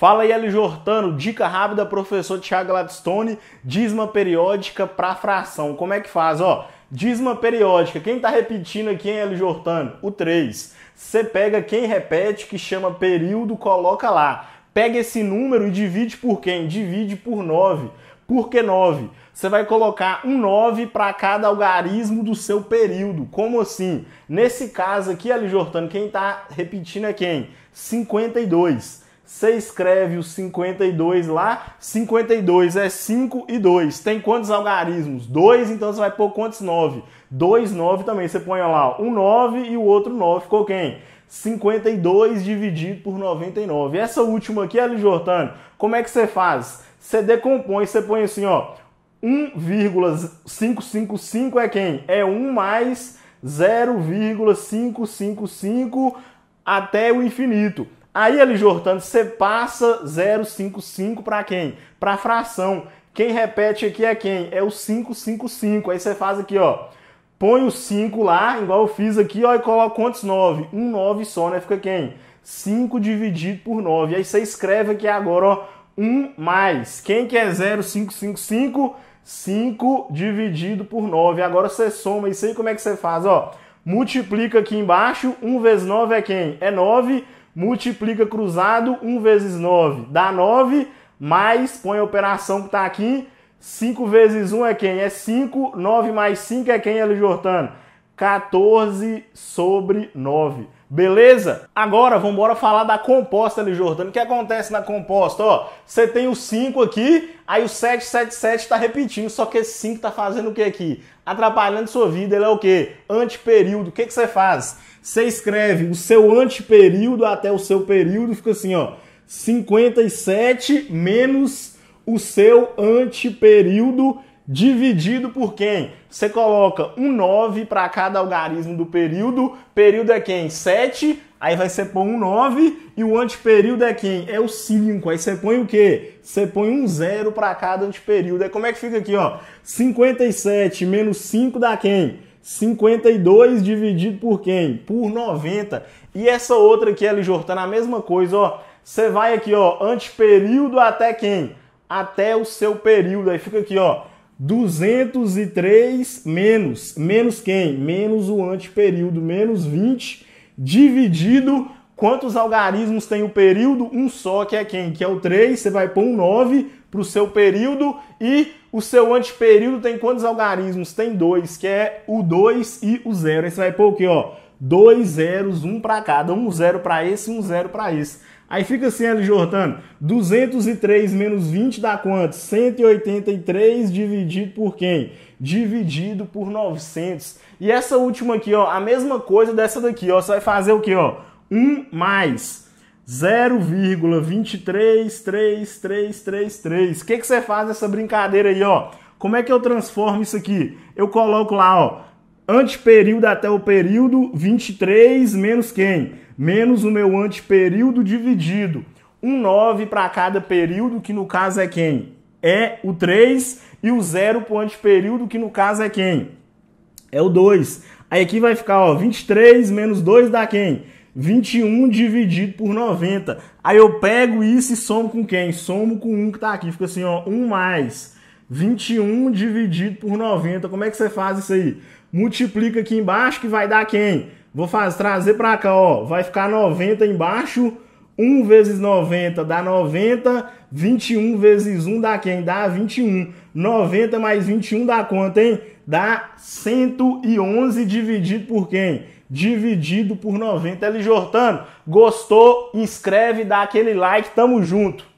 Fala aí, Eli Jortano, dica rápida, professor Tiago Gladstone, dízima periódica para fração. Como é que faz? Ó, dízima periódica, quem está repetindo aqui, hein, Eli Jortano? O 3. Você pega quem repete, que chama período, coloca lá. Pega esse número e divide por quem? Divide por 9. Por que 9? Você vai colocar um 9 para cada algarismo do seu período. Como assim? Nesse caso aqui, Ali Jortano, quem está repetindo é quem? 52. Você escreve o 52 lá, 52 é 5 e 2. Tem quantos algarismos? 2, então você vai pôr quantos 9? 2, 9 também. Você põe lá um 9 e o outro 9 ficou quem? 52 dividido por 99. Essa última aqui, Ali Jortano, como é que você faz? Você decompõe, você põe assim, ó, 1,555 é quem? É 1 mais 0,555 até o infinito. Aí ali, Jortando, você passa 0,55 para quem? Para fração. Quem repete aqui é quem? É o 555. Aí você faz aqui, ó. Põe o 5 lá, igual eu fiz aqui, ó, e coloca quantos 9? Um 9 só, né? Fica quem? 5 dividido por 9. Aí você escreve aqui agora, ó, 1 mais. Quem que é 0,555? 5 dividido por 9. Agora você soma isso aí, como é que você faz, ó? Multiplica aqui embaixo, 1 vezes 9 é quem? É 9 multiplica cruzado 1 vezes 9, dá 9, mais, põe a operação que está aqui, 5 vezes 1 é quem? É 5, 9 mais 5 é quem, Eli Jortano? 14 sobre 9. Beleza? Agora vamos embora falar da composta ali, Jordan O que acontece na composta? Ó, você tem o 5 aqui, aí o 777 está repetindo, só que esse 5 está fazendo o que aqui? Atrapalhando sua vida. Ele é o quê? Antiperíodo. O que, que você faz? Você escreve o seu antiperíodo até o seu período, fica assim, ó. 57 menos o seu antiperíodo dividido por quem? Você coloca um 9 para cada algarismo do período. Período é quem? 7. Aí vai você pôr um 9 e o antiperíodo é quem? É o 5. Aí você põe o quê? Você põe um 0 para cada antiperíodo. Aí como é que fica aqui, ó? 57 menos 5 dá quem? 52 dividido por quem? Por 90. E essa outra aqui, L. Jortana, tá a mesma coisa, ó. Você vai aqui, ó, antiperíodo até quem? Até o seu período. Aí fica aqui, ó, 203 menos, menos quem? Menos o anteperíodo, menos 20, dividido quantos algarismos tem o período? Um só, que é quem? Que é o 3, você vai pôr um 9 para o seu período e o seu anteperíodo tem quantos algarismos? Tem dois, que é o 2 e o 0. Aí você vai pôr o quê? Ó, dois zeros, um para cada, um zero para esse, um zero para esse. Aí fica assim, L. Jordano, 203 menos 20 dá quanto? 183 dividido por quem? Dividido por 900. E essa última aqui, ó, a mesma coisa dessa daqui, ó, você vai fazer o quê, ó? 1 mais 0,2333333. O que, que você faz nessa brincadeira aí, ó? Como é que eu transformo isso aqui? Eu coloco lá, ó, antiperíodo até o período 23 menos quem? Menos o meu antiperíodo dividido. Um 9 para cada período, que no caso é quem? É o 3 e o 0 para o antiperíodo, que no caso é quem? É o 2. Aí aqui vai ficar, ó, 23 menos 2 dá quem? 21 dividido por 90. Aí eu pego isso e somo com quem? Somo com 1 que está aqui. Fica assim, ó, 1 mais 21 dividido por 90. Como é que você faz isso aí? Multiplica aqui embaixo que vai dar quem? Vou fazer, trazer para cá, ó. Vai ficar 90 embaixo. 1 vezes 90 dá 90. 21 vezes 1 dá quem? Dá 21. 90 mais 21 dá quanto, hein? Dá 111 dividido por quem? Dividido por 90. Eli Jortano, gostou? Inscreve, dá aquele like. Tamo junto.